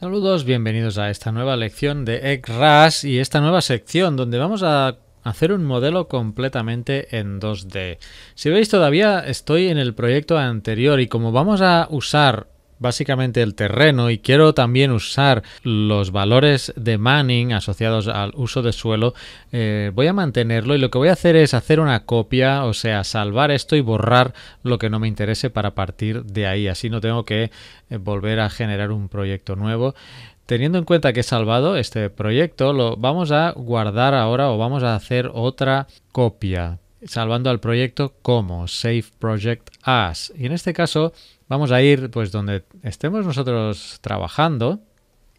Saludos, bienvenidos a esta nueva lección de ECRAS y esta nueva sección donde vamos a hacer un modelo completamente en 2D. Si veis todavía estoy en el proyecto anterior y como vamos a usar básicamente el terreno y quiero también usar los valores de Manning asociados al uso de suelo, eh, voy a mantenerlo y lo que voy a hacer es hacer una copia, o sea, salvar esto y borrar lo que no me interese para partir de ahí. Así no tengo que eh, volver a generar un proyecto nuevo. Teniendo en cuenta que he salvado este proyecto, lo vamos a guardar ahora o vamos a hacer otra copia, salvando al proyecto como Save Project As. Y en este caso Vamos a ir pues donde estemos nosotros trabajando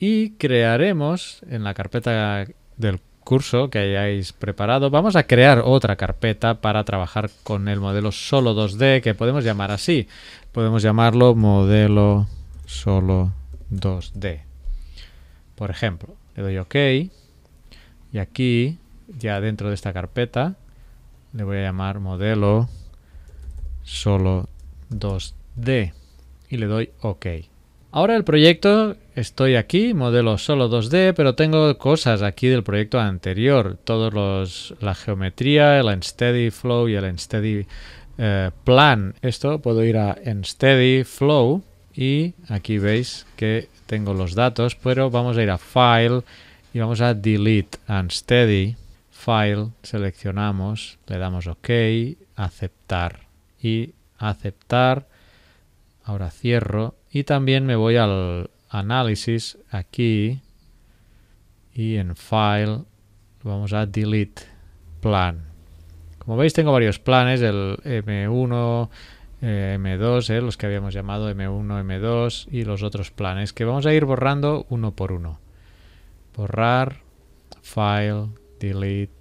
y crearemos en la carpeta del curso que hayáis preparado, vamos a crear otra carpeta para trabajar con el modelo solo 2D que podemos llamar así. Podemos llamarlo modelo solo 2D. Por ejemplo, le doy OK y aquí, ya dentro de esta carpeta, le voy a llamar modelo solo 2D y le doy OK. Ahora el proyecto, estoy aquí, modelo solo 2D, pero tengo cosas aquí del proyecto anterior. Todos los, la geometría, el Unsteady Flow y el Unsteady eh, Plan. Esto puedo ir a Unsteady Flow y aquí veis que tengo los datos, pero vamos a ir a File y vamos a Delete Unsteady File. Seleccionamos, le damos OK, Aceptar y Aceptar Ahora cierro y también me voy al análisis aquí y en File vamos a Delete Plan. Como veis tengo varios planes, el M1, eh, M2, eh, los que habíamos llamado M1, M2 y los otros planes que vamos a ir borrando uno por uno. Borrar, File, Delete,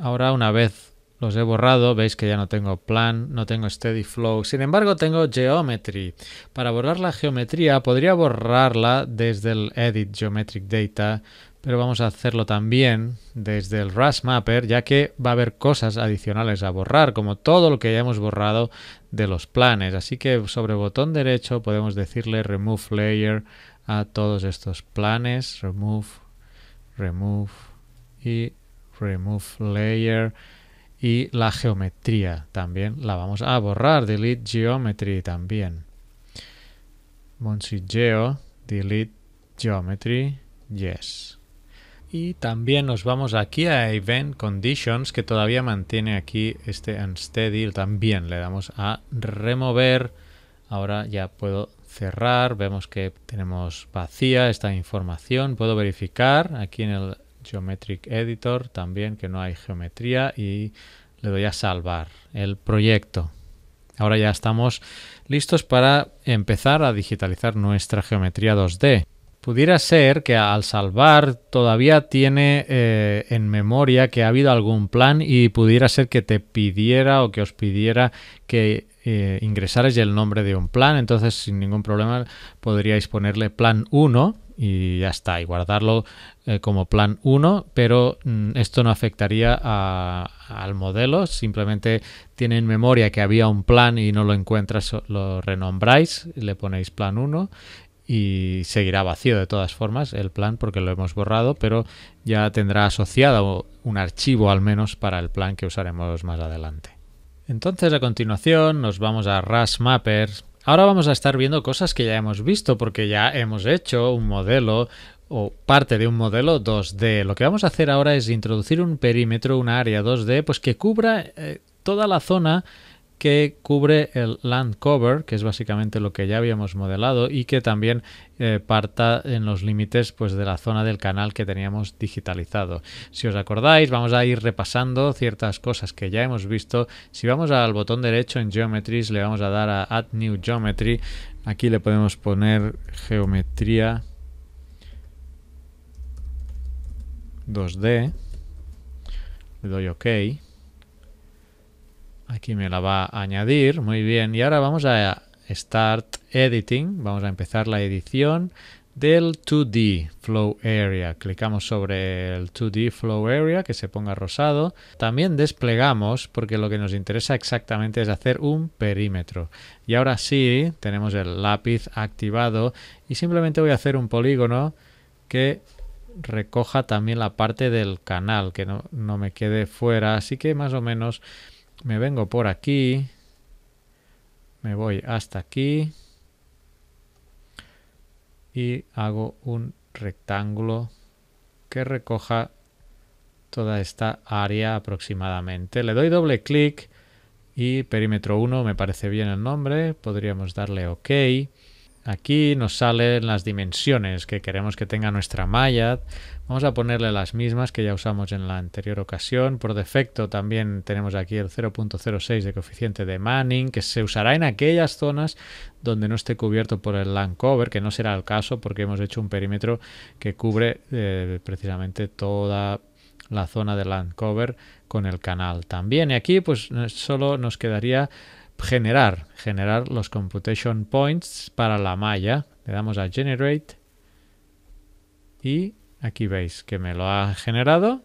Ahora una vez los he borrado, veis que ya no tengo plan, no tengo steady flow. Sin embargo, tengo geometry. Para borrar la geometría podría borrarla desde el edit geometric data, pero vamos a hacerlo también desde el RAS Mapper, ya que va a haber cosas adicionales a borrar, como todo lo que ya hemos borrado de los planes. Así que sobre botón derecho podemos decirle remove layer a todos estos planes, remove, remove y remove layer y la geometría también la vamos a borrar. Delete Geometry también. Geo, Delete Geometry, Yes. Y también nos vamos aquí a Event Conditions, que todavía mantiene aquí este Unsteady. También le damos a remover. Ahora ya puedo cerrar. Vemos que tenemos vacía esta información. Puedo verificar aquí en el Geometric Editor también, que no hay geometría y le doy a salvar el proyecto. Ahora ya estamos listos para empezar a digitalizar nuestra geometría 2D. Pudiera ser que al salvar todavía tiene eh, en memoria que ha habido algún plan y pudiera ser que te pidiera o que os pidiera que eh, ingresarais el nombre de un plan. Entonces, sin ningún problema, podríais ponerle plan 1 y ya está, y guardarlo eh, como plan 1, pero mm, esto no afectaría al modelo, simplemente tiene en memoria que había un plan y no lo encuentras, lo renombráis, le ponéis plan 1 y seguirá vacío de todas formas el plan porque lo hemos borrado, pero ya tendrá asociado un archivo al menos para el plan que usaremos más adelante. Entonces a continuación nos vamos a RAS Mappers. Ahora vamos a estar viendo cosas que ya hemos visto porque ya hemos hecho un modelo o parte de un modelo 2D. Lo que vamos a hacer ahora es introducir un perímetro, una área 2D, pues que cubra eh, toda la zona que cubre el land cover, que es básicamente lo que ya habíamos modelado y que también eh, parta en los límites pues, de la zona del canal que teníamos digitalizado. Si os acordáis, vamos a ir repasando ciertas cosas que ya hemos visto. Si vamos al botón derecho en Geometries, le vamos a dar a Add New Geometry. Aquí le podemos poner geometría 2D. Le doy OK. Aquí me la va a añadir. Muy bien. Y ahora vamos a Start Editing. Vamos a empezar la edición del 2D Flow Area. Clicamos sobre el 2D Flow Area, que se ponga rosado. También desplegamos, porque lo que nos interesa exactamente es hacer un perímetro. Y ahora sí, tenemos el lápiz activado y simplemente voy a hacer un polígono que recoja también la parte del canal, que no, me quede fuera. Así que más o menos me vengo por aquí, me voy hasta aquí y hago un rectángulo que recoja toda esta área aproximadamente. Le doy doble clic y perímetro 1 me parece bien el nombre, podríamos darle OK. Aquí nos salen las dimensiones que queremos que tenga nuestra malla. Vamos a ponerle las mismas que ya usamos en la anterior ocasión. Por defecto también tenemos aquí el 0.06 de coeficiente de Manning, que se usará en aquellas zonas donde no esté cubierto por el land cover, que no será el caso porque hemos hecho un perímetro que cubre eh, precisamente toda la zona de land cover con el canal también. Y aquí pues eh, solo nos quedaría generar, generar los computation points para la malla. Le damos a generate y aquí veis que me lo ha generado.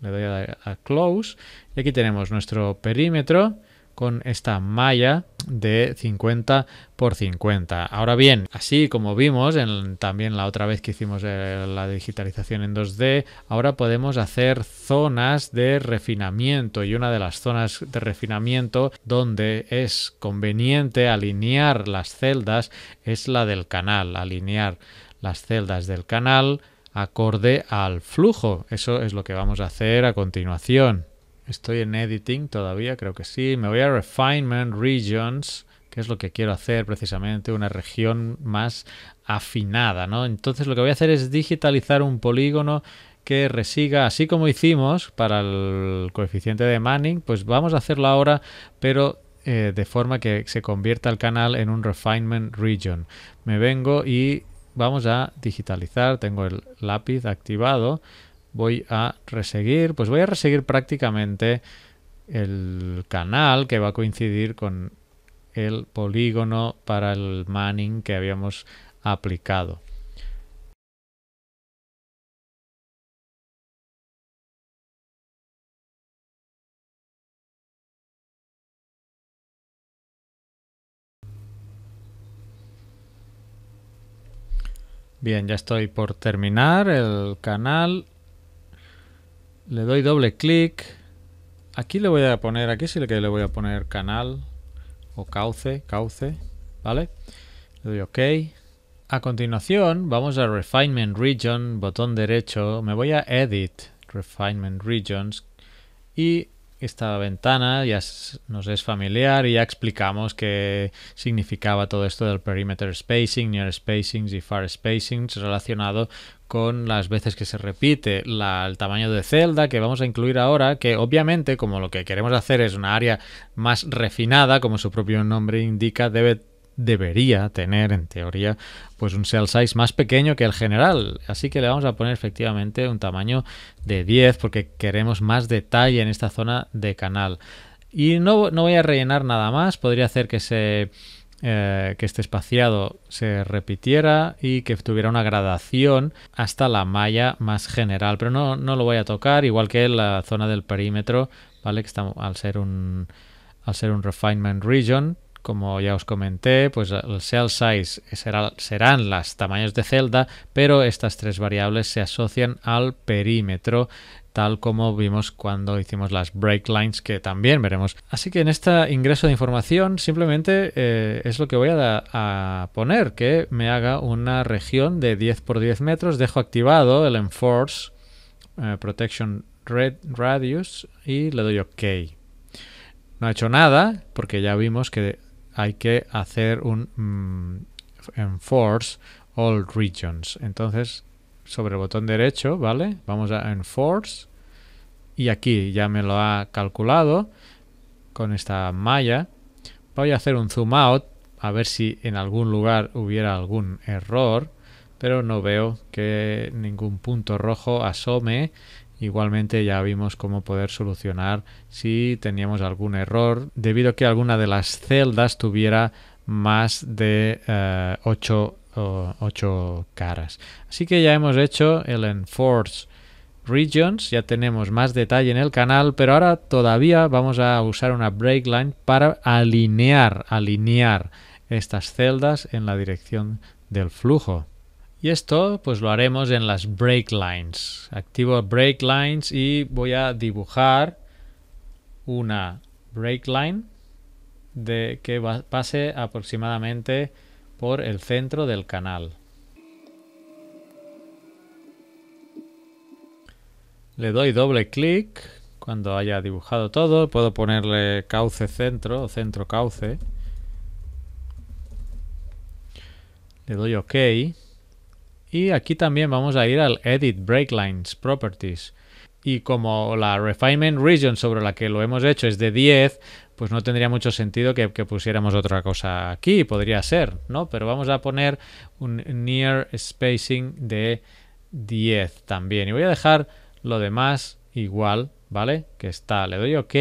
Le doy a, close y aquí tenemos nuestro perímetro con esta malla de 50 por 50. Ahora bien, así como vimos en, también la otra vez que hicimos eh, la digitalización en 2D, ahora podemos hacer zonas de refinamiento y una de las zonas de refinamiento donde es conveniente alinear las celdas es la del canal, alinear las celdas del canal acorde al flujo. Eso es lo que vamos a hacer a continuación. Estoy en editing todavía, creo que sí. Me voy a refinement regions, que es lo que quiero hacer precisamente, una región más afinada, ¿no? Entonces lo que voy a hacer es digitalizar un polígono que resiga, así como hicimos para el coeficiente de Manning, pues vamos a hacerlo ahora, pero eh, de forma que se convierta el canal en un refinement region. Me vengo y vamos a digitalizar, tengo el lápiz activado, voy a reseguir, pues voy a reseguir prácticamente el canal que va a coincidir con el polígono para el manning que habíamos aplicado. Bien, ya estoy por terminar el canal le doy doble clic. Aquí le voy a poner, aquí sí que le voy a poner canal o cauce, cauce, ¿vale? Le doy OK. A continuación vamos a Refinement Region, botón derecho, me voy a Edit, Refinement Regions y esta ventana ya nos es familiar y ya explicamos qué significaba todo esto del perimeter spacing, near spacings y far spacings relacionado con las veces que se repite, el tamaño de celda que vamos a incluir ahora, que obviamente como lo que queremos hacer es una área más refinada, como su propio nombre indica, debería tener en teoría pues un cell size más pequeño que el general así que le vamos a poner efectivamente un tamaño de 10 porque queremos más detalle en esta zona de canal y no, no voy a rellenar nada más podría hacer que se eh, que este espaciado se repitiera y que tuviera una gradación hasta la malla más general. Pero no, no lo voy a tocar, igual que la zona del perímetro, ¿vale? Que estamos al, ser un, al ser un refinement region, como ya os comenté, pues el cell size serán los tamaños de celda, pero estas tres variables se asocian al perímetro tal como vimos cuando hicimos las break lines que también veremos. Así que en este ingreso de información simplemente eh, es lo que voy a, poner, que me haga una región de 10 por 10 metros, dejo activado el Enforce eh, Protection Red Radius y le doy OK. No ha hecho nada porque ya vimos que hay que hacer un mm, Enforce All Regions. Entonces sobre el botón derecho, ¿vale? Vamos a Enforce y aquí ya me lo ha calculado con esta malla. Voy a hacer un zoom out a ver si en algún lugar hubiera algún error, pero no veo que ningún punto rojo asome. Igualmente ya vimos cómo poder solucionar si teníamos algún error debido a que alguna de las celdas tuviera más de 8 eh, 8 8 ocho caras. Así que ya hemos hecho el Enforce Regions, ya tenemos más detalle en el canal, pero ahora todavía vamos a usar una break line para alinear, alinear estas celdas en la dirección del flujo. Y esto pues lo haremos en las break lines. Activo break lines y voy a dibujar una break line de que pase aproximadamente por el centro del canal. Le doy doble clic cuando haya dibujado todo. Puedo ponerle cauce centro o centro cauce. Le doy OK. Y aquí también vamos a ir al Edit Breaklines Properties. Y como la Refinement Region sobre la que lo hemos hecho es de 10, pues no tendría mucho sentido que, pusiéramos otra cosa aquí, podría ser, ¿no? Pero vamos a poner un near spacing de 10 también. Y voy a dejar lo demás igual, ¿vale? Que está, le doy OK.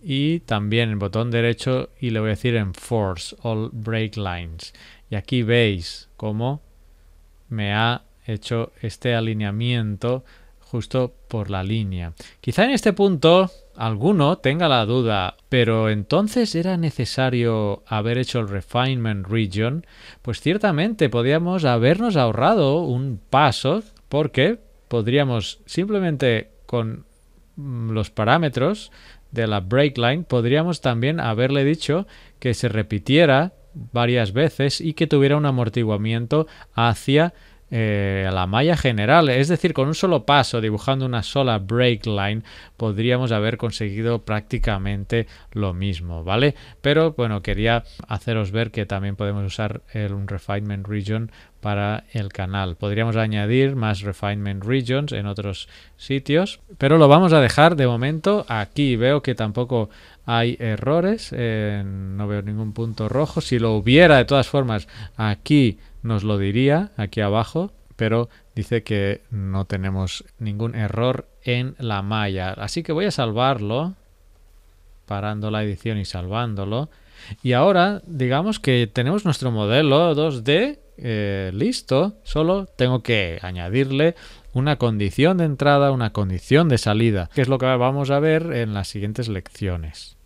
Y también el botón derecho y le voy a decir Enforce All Break Lines. Y aquí veis cómo me ha hecho este alineamiento justo por la línea. Quizá en este punto alguno tenga la duda, pero entonces era necesario haber hecho el refinement region, pues ciertamente podíamos habernos ahorrado un paso porque podríamos simplemente con mm, los parámetros de la break line podríamos también haberle dicho que se repitiera varias veces y que tuviera un amortiguamiento hacia eh, a la malla general. Es decir, con un solo paso, dibujando una sola break line, podríamos haber conseguido prácticamente lo mismo, ¿vale? Pero bueno, quería haceros ver que también podemos usar el, un refinement region para el canal. Podríamos añadir más refinement regions en otros sitios, pero lo vamos a dejar de momento aquí. Veo que tampoco hay errores, eh, no veo ningún punto rojo. Si lo hubiera, de todas formas, aquí nos lo diría, aquí abajo, pero dice que no tenemos ningún error en la malla. Así que voy a salvarlo, parando la edición y salvándolo. Y ahora, digamos que tenemos nuestro modelo 2D eh, listo, solo tengo que añadirle una condición de entrada, una condición de salida, que es lo que vamos a ver en las siguientes lecciones.